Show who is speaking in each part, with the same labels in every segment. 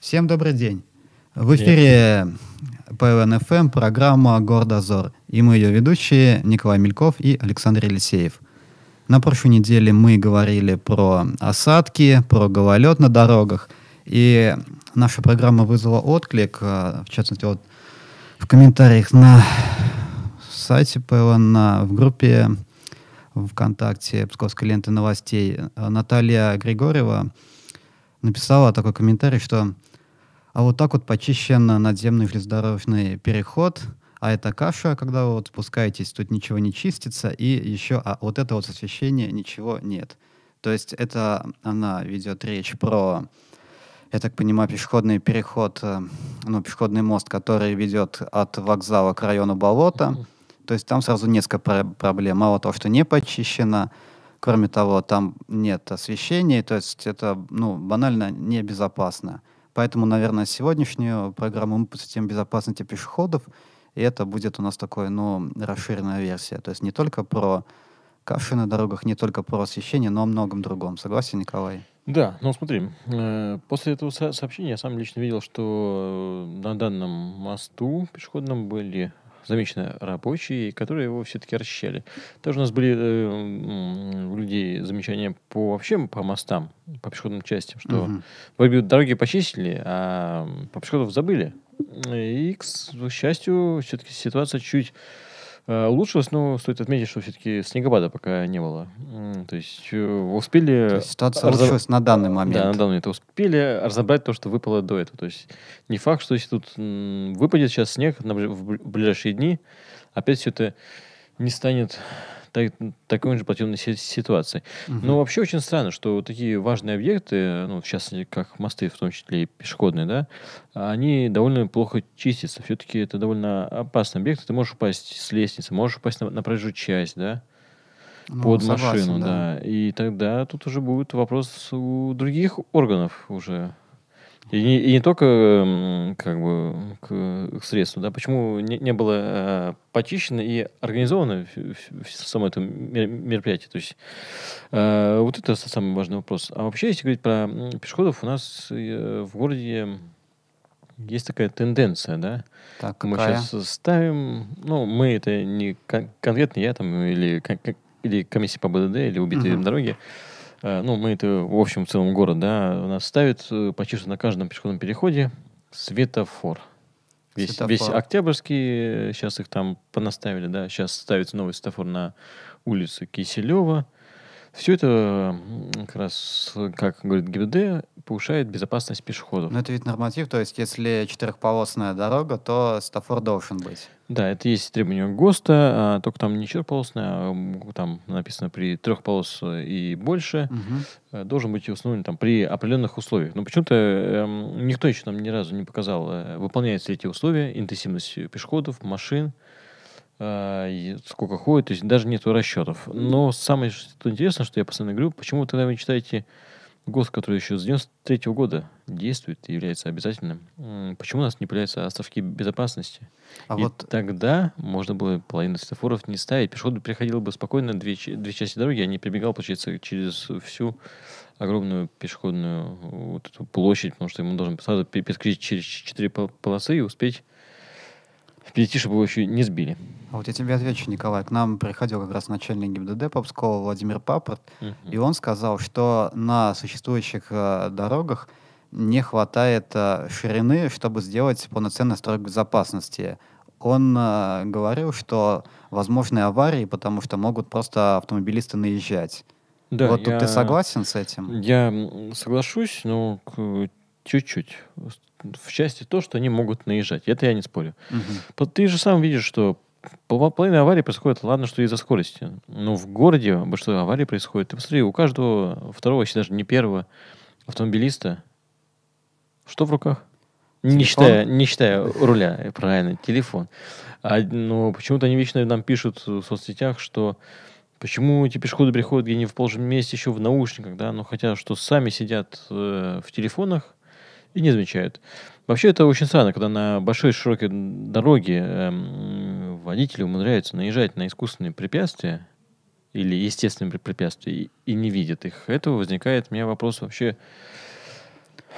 Speaker 1: Всем добрый день. В эфире ПЛНФМ эм программа «Гордозор». И мы ее ведущие Николай Мельков и Александр Елисеев. На прошлой неделе мы говорили про осадки, про гололед на дорогах. И наша программа вызвала отклик, а, в частности, вот в комментариях на сайте ПЛН, в группе ВКонтакте Псковской ленты новостей Наталья Григорьева написала такой комментарий, что а вот так вот почищен надземный железнодорожный переход – а это каша, когда вы вот спускаетесь, тут ничего не чистится, и еще а вот это вот освещение ничего нет. То есть это она ведет речь про, я так понимаю, пешеходный переход, э, ну, пешеходный мост, который ведет от вокзала к району болота. То есть там сразу несколько пр- проблем. Мало того, что не почищено, кроме того, там нет освещения, то есть это, ну, банально небезопасно. Поэтому, наверное, сегодняшнюю программу мы посвятим безопасности пешеходов, и это будет у нас такой, ну, расширенная версия. То есть не только про каши на дорогах, не только про освещение, но о многом другом. Согласен, Николай?
Speaker 2: Да, ну смотри, э, после этого со- сообщения я сам лично видел, что э, на данном мосту пешеходном были замечено, рабочие, которые его все-таки расчищали. Также у нас были у э, людей замечания по вообще по мостам, по пешеходным частям, что вроде дороги почистили, а по пешеходов забыли. И, к счастью, все-таки ситуация чуть Э, улучшилось, но стоит отметить, что все-таки снегопада пока не было. То есть э, успели... То есть ситуация разоб... улучшилась на данный момент. Да, на данный момент. Успели разобрать то, что выпало до этого. То есть не факт, что если тут выпадет сейчас снег в ближайшие дни, опять все это не станет так, такой же платежной ситуации. Угу. Но вообще очень странно, что такие важные объекты, ну, в частности, как мосты, в том числе и пешеходные, да, они довольно плохо чистятся. Все-таки это довольно опасный объект. Ты можешь упасть с лестницы, можешь упасть на, на проезжую часть, да, ну, под согласен, машину, да. да. И тогда тут уже будет вопрос у других органов уже и не, и не только как бы к, к средству, да, почему не, не было э, почищено и организовано в, в, в само это мероприятие. То есть э, вот это самый важный вопрос. А вообще, если говорить про пешеходов, у нас э, в городе есть такая тенденция, да? Так, мы сейчас ставим, ну, мы это не кон- конкретно я там или, кон- или комиссия по БДД или убитые угу. дороге, Э, ну, мы это, в общем, в целом город, да, у нас ставит э, почти что на каждом пешеходном переходе светофор. Весь, светофор. весь Октябрьский, э, сейчас их там понаставили, да, сейчас ставится новый светофор на улице Киселева, все это как раз, как говорит ГИБДД, повышает безопасность пешеходов.
Speaker 1: Но ну, это ведь норматив, то есть если четырехполосная дорога, то стафор должен быть.
Speaker 2: Да, это есть требование ГОСТа, а, только там не четырехполосная, а там написано при трех полос э, и больше угу. должен быть установлен там при определенных условиях. Но почему-то эм, никто еще нам ни разу не показал, э, выполняются ли эти условия, интенсивность пешеходов, машин, а, сколько ходит, то есть даже нет расчетов. Но самое что интересно, что я постоянно говорю, почему тогда вы читаете ГОС, который еще с 93 -го года действует и является обязательным, почему у нас не появляются островки безопасности? А и вот... тогда можно было половину светофоров не ставить. Пешеходу приходило бы спокойно две, две части дороги, а не прибегал, получается, через всю огромную пешеходную э, вот эту площадь, потому что ему должен сразу перескочить через четыре полосы и успеть Впереди, чтобы его еще не сбили.
Speaker 1: А вот я тебе отвечу, Николай. К нам приходил как раз начальник ГИБДД Попского Владимир Папорт, uh-huh. и он сказал, что на существующих э, дорогах не хватает э, ширины, чтобы сделать полноценный строй безопасности. Он э, говорил, что возможны аварии, потому что могут просто автомобилисты наезжать. Да, вот я, тут ты согласен с этим? Я соглашусь, но к
Speaker 2: чуть-чуть в части то, что они могут наезжать. Это я не спорю. Угу. Ты же сам видишь, что половина аварий происходит, ладно, что из-за скорости. Но в городе большинство аварий происходит. Ты посмотри, у каждого второго, если даже не первого автомобилиста, что в руках? Телефон? Не считая, не считая руля, правильно, телефон. А, но почему-то они вечно нам пишут в соцсетях, что почему эти пешеходы приходят где-нибудь в полном месте еще в наушниках, да, но ну, хотя что сами сидят э, в телефонах, и не замечают. Вообще это очень странно, когда на большой широкой дороге эм, водители умудряются наезжать на искусственные препятствия или естественные препятствия и, и не видят их. Этого возникает у меня вопрос вообще,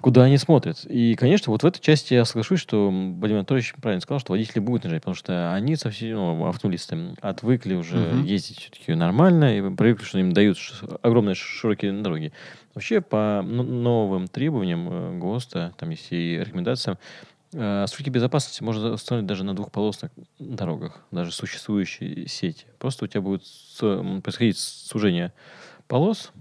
Speaker 2: куда они смотрят. И, конечно, вот в этой части я соглашусь, что Владимир Анатольевич правильно сказал, что водители будут наезжать, потому что они совсем, ну, автомобилисты, отвыкли уже Uh-huh. ездить все-таки нормально, и привыкли, что им дают огромные широкие дороги. Вообще, по новым требованиям э, ГОСТа, там есть и рекомендация, э, сроки безопасности можно установить даже на двухполосных дорогах, даже существующей сети. Просто у тебя будет происходить сужение полос,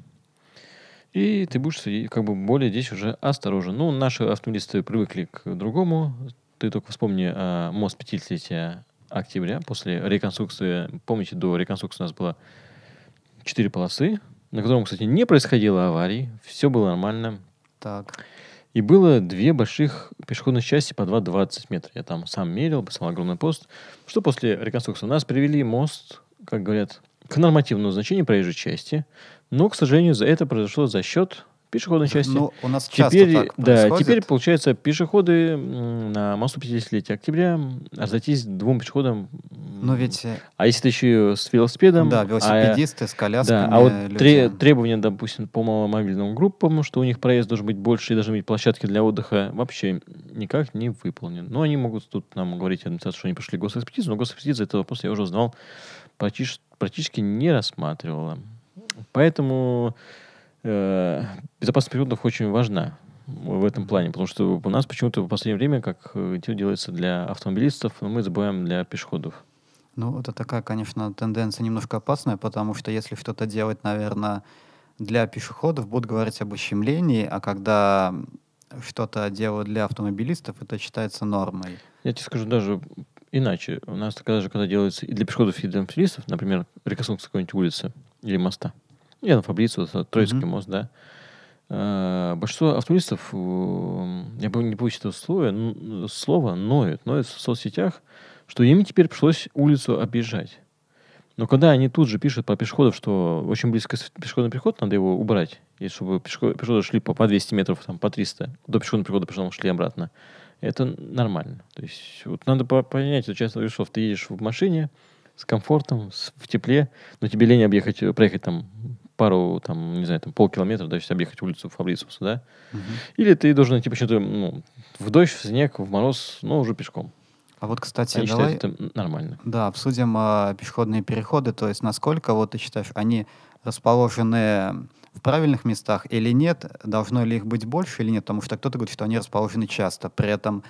Speaker 2: и ты будешь как бы более здесь уже осторожен. Ну, наши автомобилисты привыкли к другому. Ты только вспомни а, мост 50 октября после реконструкции. Помните, до реконструкции у нас было 4 полосы, на котором, кстати, не происходило аварий. Все было нормально. Так. И было две больших пешеходных части по 2,20 метра. Я там сам мерил, писал огромный пост. Что после реконструкции? У нас привели мост, как говорят, к нормативному значению проезжей части, но, к сожалению, за это произошло за счет пешеходной части. Ну, у нас теперь, часто так Да, теперь, получается, пешеходы на мосту 50-летия октября разойтись двум пешеходам. Ну ведь... Э, а если ты еще с велосипедом... Да, а велосипедисты а, с колясками. Да, а вот э, люди. требования, допустим, по маломобильным группам, что у них проезд должен быть больше и должны быть площадки для отдыха, вообще никак не выполнен. Но они могут тут нам говорить, что они пошли госэкспертизу, но госэкспертиза, это вопрос я уже знал почти, практически не рассматривала. Поэтому э, безопасность переводов очень важна в этом плане, потому что у нас почему-то в последнее время, как это делается для автомобилистов, но мы забываем для пешеходов.
Speaker 1: Ну, это такая, конечно, тенденция немножко опасная, потому что если что-то делать, наверное, для пешеходов, будут говорить об ущемлении, а когда что-то делают для автомобилистов, это считается нормой. Я тебе скажу даже
Speaker 2: иначе. У нас такая же, когда делается и для пешеходов, и для автомобилистов, например, реконструкция какой-нибудь улицы или моста, Я на Фабрицу, вот, Троицкий mm-hmm. мост, да, а, большинство автомобилистов, э, я бы не получил этого слова, слово, ноют, ноют в соцсетях, что им теперь пришлось улицу объезжать. Но когда они тут же пишут про пешеходов, что очень близко пешеходный переход, надо его убрать, и чтобы пешеходы шли по, по 200 метров, там, по 300, до пешеходного перехода, потом шли обратно это нормально. То есть вот надо понять, что часто часов ты едешь в машине с комфортом, с, в тепле, но тебе лень объехать, проехать там пару, там, не знаю, там полкилометра, да, если объехать улицу Фабрициуса, да? Угу. Или ты должен идти почему-то, ну, в дождь, в снег, в мороз, но ну, уже пешком. А вот, кстати, Они давай... Считают, это нормально.
Speaker 1: Да, обсудим э, пешеходные переходы, то есть насколько, вот ты считаешь, они расположены в правильных местах или нет, должно ли их быть больше или нет, потому что кто-то говорит, что они расположены часто. При этом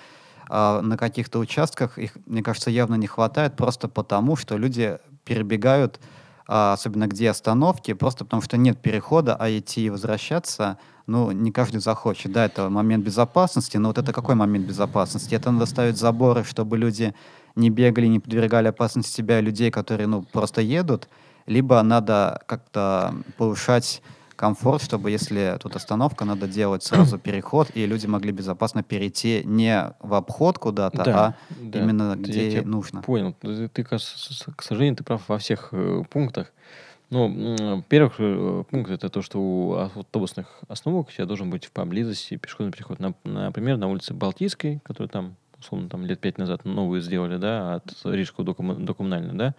Speaker 1: э, на каких-то участках их, мне кажется, явно не хватает просто потому, что люди перебегают, э, особенно где остановки, просто потому что нет перехода, а идти и возвращаться, ну, не каждый захочет. Да, это момент безопасности, но вот это какой момент безопасности? Это надо ставить заборы, чтобы люди не бегали, не подвергали опасности себя людей, которые, ну, просто едут, либо надо как-то повышать комфорт, чтобы если тут остановка, надо делать сразу переход, и люди могли безопасно перейти не в обход куда-то, да, а да. именно где я нужно. Понял. Ты,
Speaker 2: к сожалению, ты прав во всех э, пунктах. Ну, первый э, пункт это то, что у автобусных остановок я должен быть в поблизости пешеходный переход. Например, на улице Балтийской, которая там, условно, там лет пять назад новые сделали, да, от Рижского до, кому- до Коммунальной, да,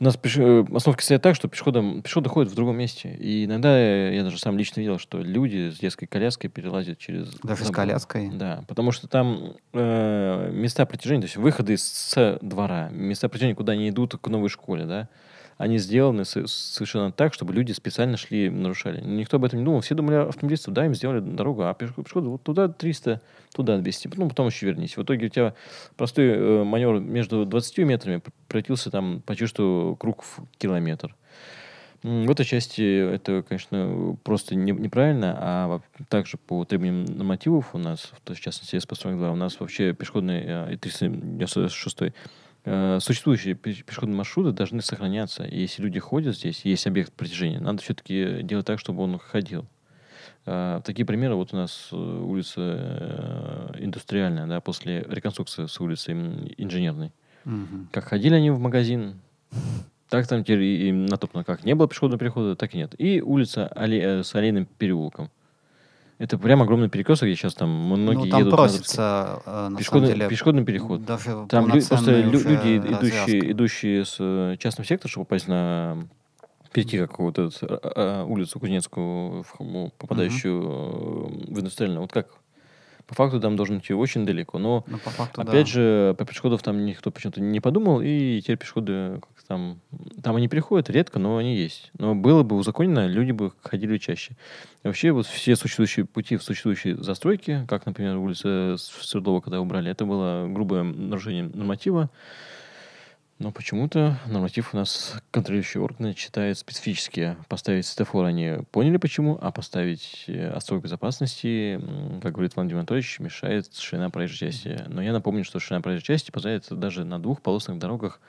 Speaker 2: у нас пеш... Э, остановки стоят так, что пешеходом... пешеходы ходят в другом месте. И иногда я, даже сам лично видел, что люди с детской коляской перелазят через... Даже забор. с коляской? Да, потому что там э, места протяжения, то есть выходы с двора, места протяжения куда они идут к новой школе, да, они сделаны совершенно так, чтобы люди специально шли и нарушали. Никто об этом не думал. Все думали, а, автомобилисты, да, им сделали дорогу, а пешеходу вот туда 300, туда 200, ну, потом еще вернись. В итоге у тебя простой э, маневр между 20 метрами пройтился там почти что круг в километр. В этой части это, конечно, просто не, неправильно, а также по требованиям нормативов у нас, в частности, СП-42, у нас вообще пешеходный э, и 396 Э, существующие пешеходные маршруты должны сохраняться. И если люди ходят здесь, есть объект притяжения, надо все-таки делать так, чтобы он ходил. Э, такие примеры, вот у нас э, улица индустриальная, да, после реконструкции с улицы инженерной. Угу. Как ходили они в магазин, так там теперь и, и натоплено. Как не было пешеходного перехода, так и нет. И улица Али, с аллейным переулком. Это прям огромный перекресток, где сейчас там многие ну, там едут. просится, э, на, пешеходный, деле, пешеходный переход. Даже там лю- просто люди, идущие, идущие с э, частного сектора, чтобы попасть на перейти как вот эту э, улицу Кузнецкую, в, хм, попадающую угу. в индустриальную. Вот как по факту там должен идти очень далеко. Но, но ну, по факту, опять да. же, по пешеходов там никто почему-то не подумал, и теперь пешеходы как там... Там они приходят редко, но они есть. Но было бы узаконено, люди бы ходили чаще. И вообще вот все существующие пути в существующей застройке, как, например, улица Свердлова, когда убрали, это было грубое нарушение норматива. Но почему-то норматив у нас контролирующие органы читают специфически. Поставить светофор они поняли почему, а поставить э, особой безопасности, как говорит Владимир Анатольевич, мешает ширина проезжей части. Но я напомню, что ширина проезжей части позволяет даже на двухполосных дорогах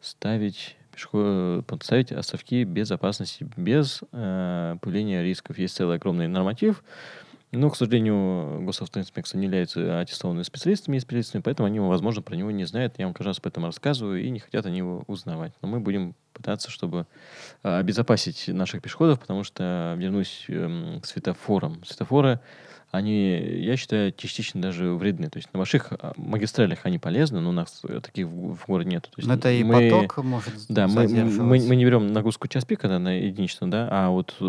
Speaker 2: ставить подставить островки безопасности без э, появления рисков. Есть целый огромный норматив, но, к сожалению, госавтоинспекция не является аттестованными специалистами и специалистами, поэтому они, возможно, про него не знают. Я вам каждый раз об этом рассказываю, и не хотят они его узнавать. Но мы будем пытаться, чтобы а, обезопасить наших пешеходов, потому что вернусь эм, к светофорам. Светофоры они, я считаю, частично даже вредны. То есть на ваших а, магистралях они полезны, но у нас э, таких в, в городе нет. То есть но это и поток может Да, мы, мы, мы не берем нагрузку час пика, да, на единично, да, а вот, э,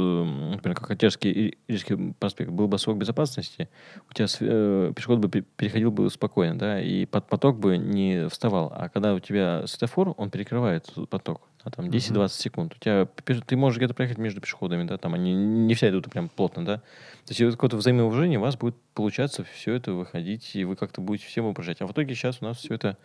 Speaker 2: например, как Отерский проспект, был бы срок безопасности, у тебя э, пешеход бы переходил бы спокойно, да, и под поток бы не вставал. А когда у тебя светофор, он перекрывает поток а там 10-20 mm-hmm. секунд. У тебя, ты можешь где-то проехать между пешеходами, да, там они не все идут прям плотно, да. То есть какое-то взаимоуважение у вас будет получаться все это выходить, и вы как-то будете всем управлять. А в итоге сейчас у нас все это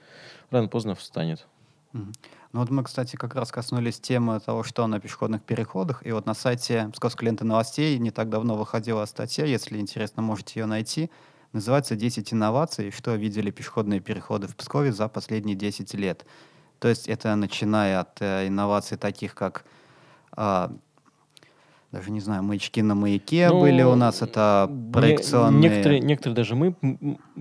Speaker 2: рано-поздно встанет.
Speaker 1: Ну вот мы, кстати, как раз коснулись темы того, что на пешеходных переходах. И вот на сайте Псковской ленты новостей не так давно выходила статья, если интересно, можете ее найти. Называется «10 инноваций. Что видели пешеходные переходы в Пскове за последние 10 лет». То есть это начиная от э, инноваций таких, как а, даже не знаю, маячки на маяке ну, были у нас, это проекционные... Некоторые, некоторые даже мы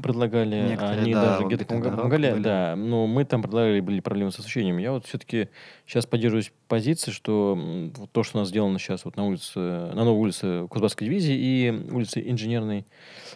Speaker 1: предлагали, а некоторые, они да, даже где-то помогали, были.
Speaker 2: да, но мы там предлагали, были проблемы с освещением. Я вот все-таки сейчас поддерживаюсь позиции, что вот то, что у нас сделано сейчас вот на улице, на новой улице Кузбасской дивизии и улице Инженерной,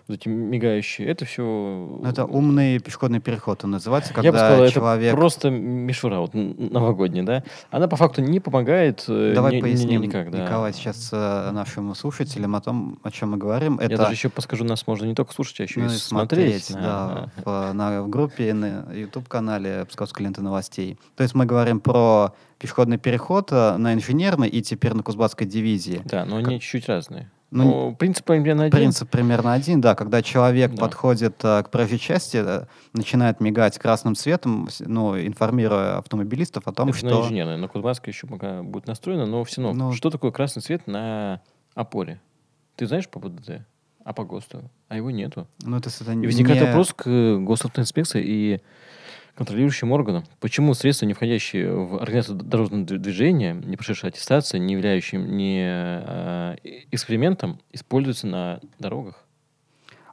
Speaker 2: вот эти мигающие, это все... Ну, это
Speaker 1: умный пешеходный переход он называется, когда Я бы сказал, человек... это просто
Speaker 2: мишура вот
Speaker 1: новогодняя, да? Она по факту не помогает э, Давай ни, поясним, ни, никак, да. Николай сейчас напомнится нашим слушателям о том, о чем мы говорим. Это... Я даже еще подскажу, нас можно не только слушать, а еще ну, и смотреть. смотреть да, в, на, в группе, на YouTube-канале Псковской ленты новостей. То есть мы говорим про пешеходный переход э, на инженерный и теперь на Кузбасской дивизии. Да, но они как... чуть-чуть разные. Ну, принцип примерно один. Принцип примерно один, да. Когда человек да. подходит а, к проезжей части, э, начинает мигать красным цветом, ну, информируя автомобилистов о том, Это что... Это наедине,
Speaker 2: наверное. еще пока будет настроена, но все равно. Ну... Что такое красный цвет на опоре? Ты знаешь по ПДД? А по ГОСТу? А его нету.
Speaker 1: Ну, это, это и возникает вопрос
Speaker 2: к э, госавтоинспекции и контролирующим органам. Почему средства, не входящие в организацию дорожного движения, не прошедшие аттестации, не являющие не э, экспериментом, используются на дорогах?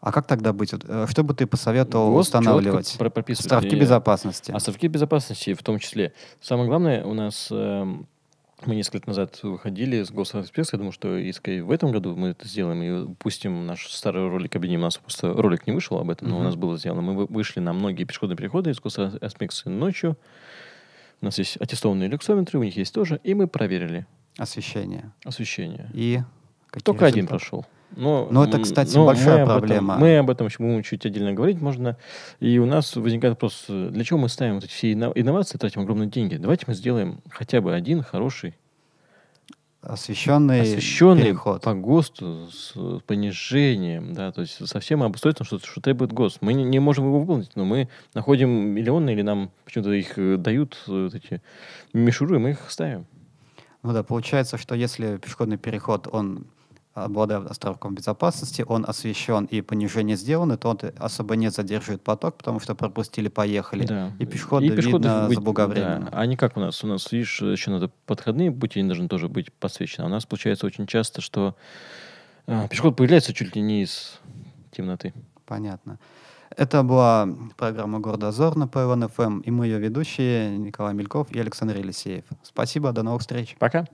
Speaker 2: А как тогда быть? Э,
Speaker 1: что бы ты посоветовал ГОСТ устанавливать? Прописывать. Островки
Speaker 2: безопасности. Островки а безопасности в том числе. Самое главное у нас э, мы несколько лет назад выходили с голосом Я думаю, что и в этом году мы это сделаем и пустим наш старый ролик объединим. У нас просто ролик не вышел об этом, но mm-hmm. у нас было сделано. Мы вышли на многие пешеходные переходы из голоса ночью. У нас есть аттестованные люксометры, у них есть тоже. И мы проверили. Освещение. Освещение. И Только один прошел. Но, но ну, это, кстати, но большая мы проблема. этом, мы об этом еще будем чуть отдельно говорить можно. И у нас возникает вопрос, для чего мы ставим вот эти все инновации, тратим огромные деньги? Давайте мы сделаем хотя бы один хороший
Speaker 1: освещенный, освещенный
Speaker 2: переход. по ГОСТу с понижением, да, то есть совсем обстоит, что, что требует ГОСТ. Мы не, не можем его выполнить, но мы находим миллионы или нам почему-то их э, дают э, вот
Speaker 1: эти мишуры, мы их ставим. Ну да, получается, что если пешеходный переход, он обладая островком безопасности, он освещен и понижение сделано, то он особо не задерживает поток, потому что пропустили, поехали. Да. И пешеходы, и пешеходы видно быть, заблаговременно.
Speaker 2: Да. А не как у нас. У нас, видишь, еще надо подходные пути, они должны тоже быть посвечены. А у нас получается очень часто,
Speaker 1: что э, пешеход появляется чуть ли не из темноты. Понятно. Это была программа «Город Азор» на ПЛНФМ, и мы ее ведущие Николай Мельков и Александр Елисеев. Спасибо, до новых встреч. Пока.